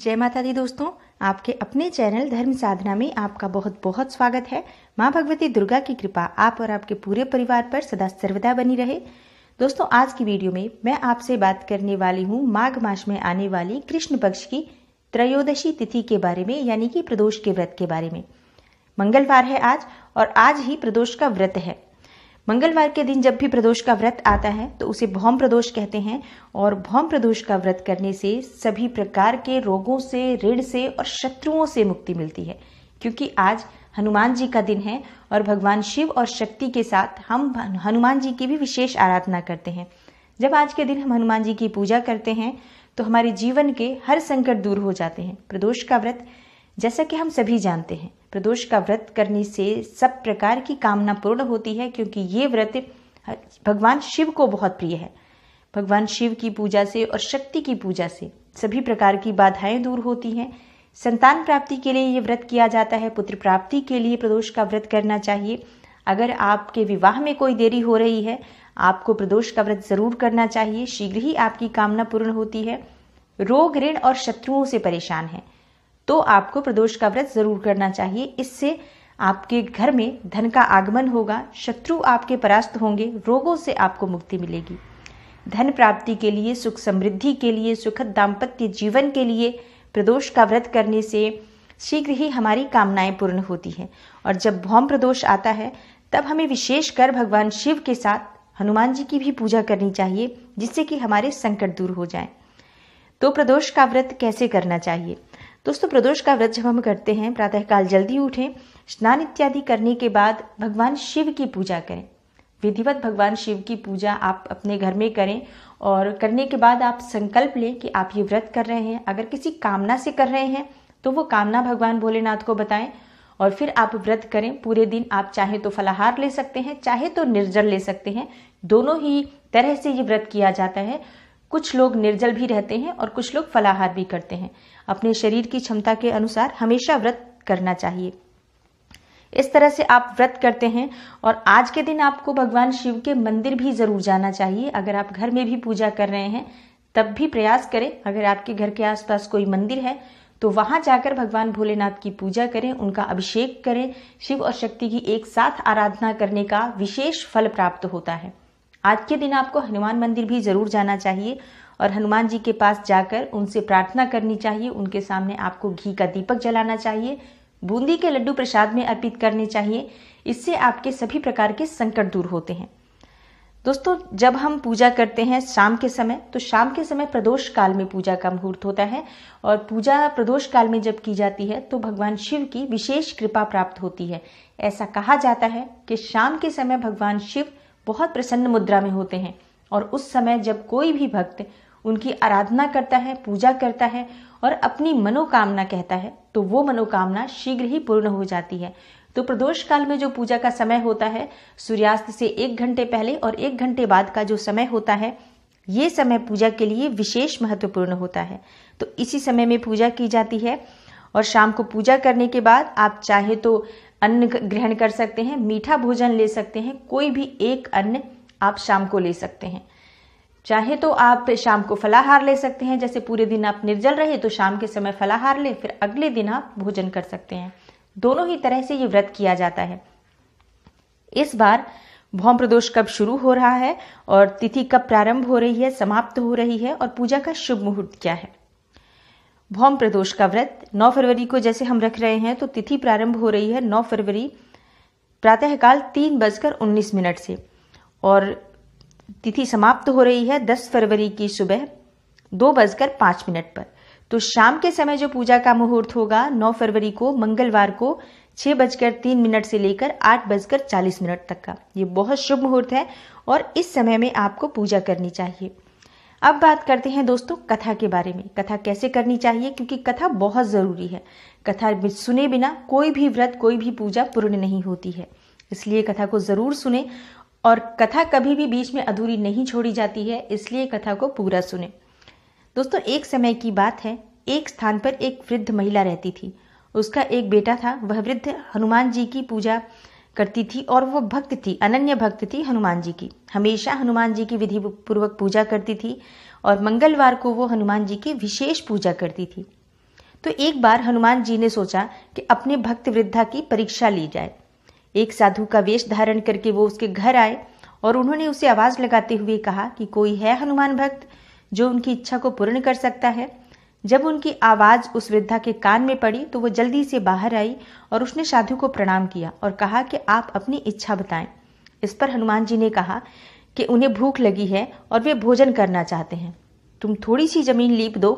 जय माता दी दोस्तों आपके अपने चैनल धर्म साधना में आपका बहुत बहुत स्वागत है माँ भगवती दुर्गा की कृपा आप और आपके पूरे परिवार पर सदा सर्वदा बनी रहे दोस्तों आज की वीडियो में मैं आपसे बात करने वाली हूँ माघ मास में आने वाली कृष्ण पक्ष की त्रयोदशी तिथि के बारे में यानी कि प्रदोष के व्रत के बारे में मंगलवार है आज और आज ही प्रदोष का व्रत है मंगलवार के दिन जब भी प्रदोष का व्रत आता है तो उसे भौम प्रदोष कहते हैं और भौम प्रदोष का व्रत करने से सभी प्रकार के रोगों से ऋण से और शत्रुओं से मुक्ति मिलती है क्योंकि आज हनुमान जी का दिन है और भगवान शिव और शक्ति के साथ हम हनुमान जी की भी विशेष आराधना करते हैं जब आज के दिन हम हनुमान जी की पूजा करते हैं तो हमारे जीवन के हर संकट दूर हो जाते हैं प्रदोष का व्रत जैसा कि हम सभी जानते हैं प्रदोष का व्रत करने से सब प्रकार की कामना पूर्ण होती है क्योंकि ये व्रत भगवान शिव को बहुत प्रिय है भगवान शिव की पूजा से और शक्ति की पूजा से सभी प्रकार की बाधाएं दूर होती हैं संतान प्राप्ति के लिए ये व्रत किया जाता है पुत्र प्राप्ति के लिए प्रदोष का व्रत करना चाहिए अगर आपके विवाह में कोई देरी हो रही है आपको प्रदोष का व्रत जरूर करना चाहिए शीघ्र ही आपकी कामना पूर्ण होती है रोग ऋण और शत्रुओं से परेशान है तो आपको प्रदोष का व्रत जरूर करना चाहिए इससे आपके घर में धन का आगमन होगा शत्रु आपके परास्त होंगे रोगों से आपको मुक्ति मिलेगी धन प्राप्ति के लिए सुख समृद्धि के लिए सुखद दाम्पत्य जीवन के लिए प्रदोष का व्रत करने से शीघ्र ही हमारी कामनाएं पूर्ण होती हैं और जब भौम प्रदोष आता है तब हमें विशेषकर भगवान शिव के साथ हनुमान जी की भी पूजा करनी चाहिए जिससे कि हमारे संकट दूर हो जाए तो प्रदोष का व्रत कैसे करना चाहिए दोस्तों प्रदोष का व्रत जब हम करते हैं प्रातःकाल जल्दी उठें स्नान इत्यादि करने के बाद भगवान शिव की पूजा करें विधिवत भगवान शिव की पूजा आप अपने घर में करें और करने के बाद आप संकल्प लें कि आप ये व्रत कर रहे हैं अगर किसी कामना से कर रहे हैं तो वो कामना भगवान भोलेनाथ को बताएं और फिर आप व्रत करें पूरे दिन आप चाहे तो फलाहार ले सकते हैं चाहे तो निर्जल ले सकते हैं दोनों ही तरह से ये व्रत किया जाता है कुछ लोग निर्जल भी रहते हैं और कुछ लोग फलाहार भी करते हैं अपने शरीर की क्षमता के अनुसार हमेशा व्रत करना चाहिए इस तरह से आप व्रत करते हैं और आज के दिन आपको भगवान शिव के मंदिर भी जरूर जाना चाहिए अगर आप घर में भी पूजा कर रहे हैं तब भी प्रयास करें अगर आपके घर के आसपास कोई मंदिर है तो वहां जाकर भगवान भोलेनाथ की पूजा करें उनका अभिषेक करें शिव और शक्ति की एक साथ आराधना करने का विशेष फल प्राप्त होता है आज के दिन आपको हनुमान मंदिर भी ज़रूर जाना चाहिए और हनुमान जी के पास जाकर उनसे प्रार्थना करनी चाहिए उनके सामने आपको घी का दीपक जलाना चाहिए बूंदी के लड्डू प्रसाद में अर्पित करने चाहिए इससे आपके सभी प्रकार के संकट दूर होते हैं दोस्तों जब हम पूजा करते हैं शाम के समय तो शाम के समय प्रदोष काल में पूजा का मुहूर्त होता है और पूजा प्रदोष काल में जब की जाती है तो भगवान शिव की विशेष कृपा प्राप्त होती है ऐसा कहा जाता है कि शाम के समय भगवान शिव बहुत प्रसन्न मुद्रा में होते हैं और उस समय जब कोई भी भक्त उनकी आराधना करता है पूजा करता है और अपनी मनोकामना कहता है तो वो मनोकामना शीघ्र ही पूर्ण हो जाती है तो प्रदोष काल में जो पूजा का समय होता है सूर्यास्त से एक घंटे पहले और एक घंटे बाद का जो समय होता है ये समय पूजा के लिए विशेष महत्वपूर्ण होता है तो इसी समय में पूजा की जाती है और शाम को पूजा करने के बाद आप चाहे तो अन्न ग्रहण कर सकते हैं मीठा भोजन ले सकते हैं कोई भी एक अन्न आप शाम को ले सकते हैं चाहे तो आप शाम को फलाहार ले सकते हैं जैसे पूरे दिन आप निर्जल रहे तो शाम के समय फलाहार ले फिर अगले दिन आप भोजन कर सकते हैं दोनों ही तरह से ये व्रत किया जाता है इस बार भौम प्रदोष कब शुरू हो रहा है और तिथि कब प्रारंभ हो रही है समाप्त हो रही है और पूजा का शुभ मुहूर्त क्या है भौम प्रदोष का व्रत 9 फरवरी को जैसे हम रख रहे हैं तो तिथि प्रारंभ हो रही है 9 फरवरी प्रातःकाल तीन बजकर उन्नीस मिनट से और तिथि समाप्त हो रही है 10 फरवरी की सुबह दो बजकर पांच मिनट पर तो शाम के समय जो पूजा का मुहूर्त होगा 9 फरवरी को मंगलवार को छह बजकर तीन मिनट से लेकर आठ बजकर चालीस मिनट तक का ये बहुत शुभ मुहूर्त है और इस समय में आपको पूजा करनी चाहिए अब बात करते हैं दोस्तों कथा के बारे में कथा कैसे करनी चाहिए क्योंकि कथा बहुत ज़रूरी है कथा सुने बिना कोई भी व्रत कोई भी पूजा पूर्ण नहीं होती है इसलिए कथा को ज़रूर सुने और कथा कभी भी बीच में अधूरी नहीं छोड़ी जाती है इसलिए कथा को पूरा सुने दोस्तों एक समय की बात है एक स्थान पर एक वृद्ध महिला रहती थी उसका एक बेटा था वह वृद्ध हनुमान जी की पूजा करती थी और वो भक्त थी अनन्य भक्त थी हनुमान जी की हमेशा हनुमान जी की विधि पूर्वक पूजा करती थी और मंगलवार को वो हनुमान जी की विशेष पूजा करती थी तो एक बार हनुमान जी ने सोचा कि अपने भक्त वृद्धा की परीक्षा ली जाए एक साधु का वेश धारण करके वो उसके घर आए और उन्होंने उसे आवाज लगाते हुए कहा कि कोई है हनुमान भक्त जो उनकी इच्छा को पूर्ण कर सकता है जब उनकी आवाज़ उस वृद्धा के कान में पड़ी तो वो जल्दी से बाहर आई और उसने साधु को प्रणाम किया और कहा कि आप अपनी इच्छा बताएं इस पर हनुमान जी ने कहा कि उन्हें भूख लगी है और वे भोजन करना चाहते हैं तुम थोड़ी सी ज़मीन लीप दो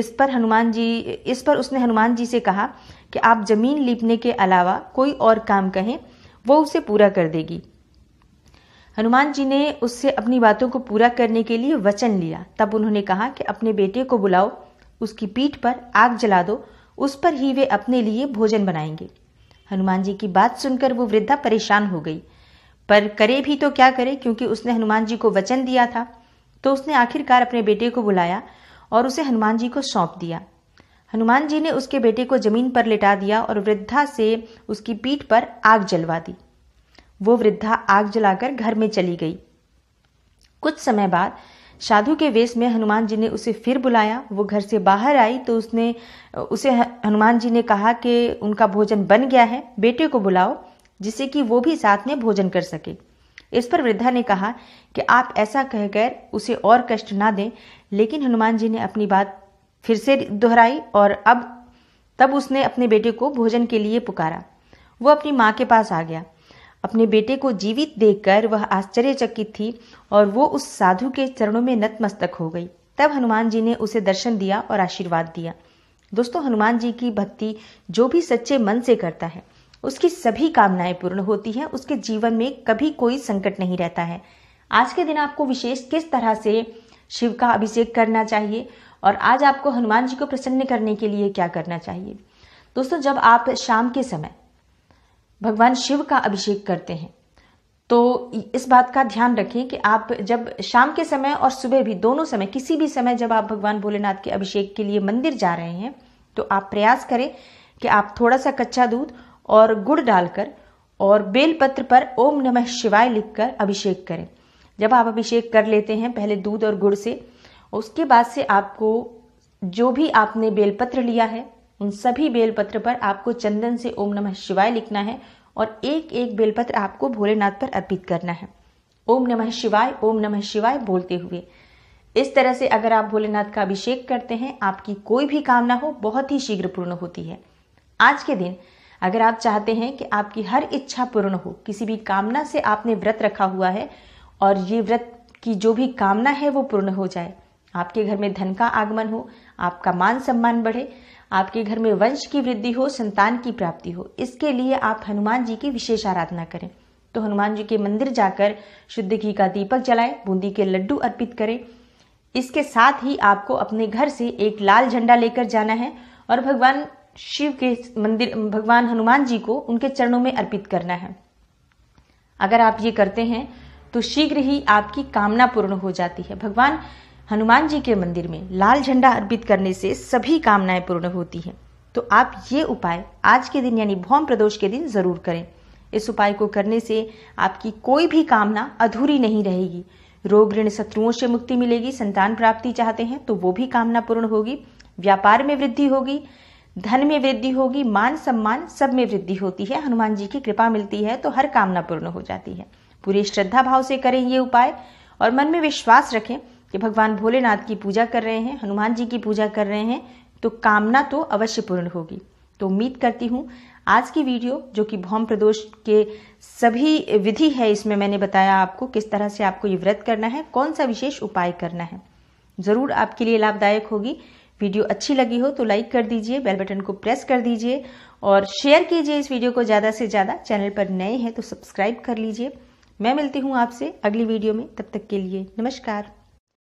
इस पर हनुमान जी इस पर उसने हनुमान जी से कहा कि आप ज़मीन लीपने के अलावा कोई और काम कहें वो उसे पूरा कर देगी हनुमान जी ने उससे अपनी बातों को पूरा करने के लिए वचन लिया तब उन्होंने कहा कि अपने बेटे को बुलाओ उसकी पीठ पर आग जला दो उस पर ही वे अपने लिए भोजन बनाएंगे हनुमान जी की बात सुनकर वो वृद्धा परेशान हो गई पर करे भी तो क्या करे क्योंकि उसने हनुमान जी को वचन दिया था तो उसने आखिरकार अपने बेटे को बुलाया और उसे हनुमान जी को सौंप दिया हनुमान जी ने उसके बेटे को जमीन पर लिटा दिया और वृद्धा से उसकी पीठ पर आग जलवा दी वो वृद्धा आग जलाकर घर में चली गई कुछ समय बाद साधु के वेश में हनुमान जी ने उसे फिर बुलाया वो घर से बाहर आई तो उसने उसे हनुमान जी ने कहा कि उनका भोजन बन गया है बेटे को बुलाओ जिससे कि वो भी साथ में भोजन कर सके इस पर वृद्धा ने कहा कि आप ऐसा कहकर उसे और कष्ट ना दें लेकिन हनुमान जी ने अपनी बात फिर से दोहराई और अब तब उसने अपने बेटे को भोजन के लिए पुकारा वो अपनी माँ के पास आ गया अपने बेटे को जीवित देखकर वह आश्चर्यचकित थी और वो उस साधु के चरणों में नतमस्तक हो गई तब हनुमान जी ने उसे दर्शन दिया और आशीर्वाद दिया दोस्तों हनुमान जी की भक्ति जो भी सच्चे मन से करता है उसकी सभी कामनाएं पूर्ण होती हैं उसके जीवन में कभी कोई संकट नहीं रहता है आज के दिन आपको विशेष किस तरह से शिव का अभिषेक करना चाहिए और आज आपको हनुमान जी को प्रसन्न करने के लिए क्या करना चाहिए दोस्तों जब आप शाम के समय भगवान शिव का अभिषेक करते हैं तो इस बात का ध्यान रखें कि आप जब शाम के समय और सुबह भी दोनों समय किसी भी समय जब आप भगवान भोलेनाथ के अभिषेक के लिए मंदिर जा रहे हैं तो आप प्रयास करें कि आप थोड़ा सा कच्चा दूध और गुड़ डालकर और बेलपत्र पर ओम नमः शिवाय लिखकर अभिषेक करें जब आप अभिषेक कर लेते हैं पहले दूध और गुड़ से उसके बाद से आपको जो भी आपने बेलपत्र लिया है उन सभी बेलपत्र पर आपको चंदन से ओम नमः शिवाय लिखना है और एक एक बेलपत्र आपको भोलेनाथ पर अर्पित करना है ओम नमः शिवाय ओम नमः शिवाय बोलते हुए इस तरह से अगर आप भोलेनाथ का अभिषेक करते हैं आपकी कोई भी कामना हो बहुत ही शीघ्र पूर्ण होती है आज के दिन अगर आप चाहते हैं कि आपकी हर इच्छा पूर्ण हो किसी भी कामना से आपने व्रत रखा हुआ है और ये व्रत की जो भी कामना है वो पूर्ण हो जाए आपके घर में धन का आगमन हो आपका मान सम्मान बढ़े आपके घर में वंश की वृद्धि हो संतान की प्राप्ति हो इसके लिए आप हनुमान जी की विशेष आराधना करें तो हनुमान जी के मंदिर जाकर शुद्ध घी का दीपक जलाएं बूंदी के लड्डू अर्पित करें इसके साथ ही आपको अपने घर से एक लाल झंडा लेकर जाना है और भगवान शिव के मंदिर भगवान हनुमान जी को उनके चरणों में अर्पित करना है अगर आप ये करते हैं तो शीघ्र ही आपकी कामना पूर्ण हो जाती है भगवान हनुमान जी के मंदिर में लाल झंडा अर्पित करने से सभी कामनाएं पूर्ण होती हैं तो आप ये उपाय आज के दिन यानी भौम प्रदोष के दिन ज़रूर करें इस उपाय को करने से आपकी कोई भी कामना अधूरी नहीं रहेगी रोग ऋण शत्रुओं से मुक्ति मिलेगी संतान प्राप्ति चाहते हैं तो वो भी कामना पूर्ण होगी व्यापार में वृद्धि होगी धन में वृद्धि होगी मान सम्मान सब में वृद्धि होती है हनुमान जी की कृपा मिलती है तो हर कामना पूर्ण हो जाती है पूरी श्रद्धा भाव से करें ये उपाय और मन में विश्वास रखें कि भगवान भोलेनाथ की पूजा कर रहे हैं हनुमान जी की पूजा कर रहे हैं तो कामना तो अवश्य पूर्ण होगी तो उम्मीद करती हूँ आज की वीडियो जो कि भौम प्रदोष के सभी विधि है इसमें मैंने बताया आपको किस तरह से आपको ये व्रत करना है कौन सा विशेष उपाय करना है ज़रूर आपके लिए लाभदायक होगी वीडियो अच्छी लगी हो तो लाइक कर दीजिए बेल बटन को प्रेस कर दीजिए और शेयर कीजिए इस वीडियो को ज़्यादा से ज़्यादा चैनल पर नए हैं तो सब्सक्राइब कर लीजिए मैं मिलती हूँ आपसे अगली वीडियो में तब तक के लिए नमस्कार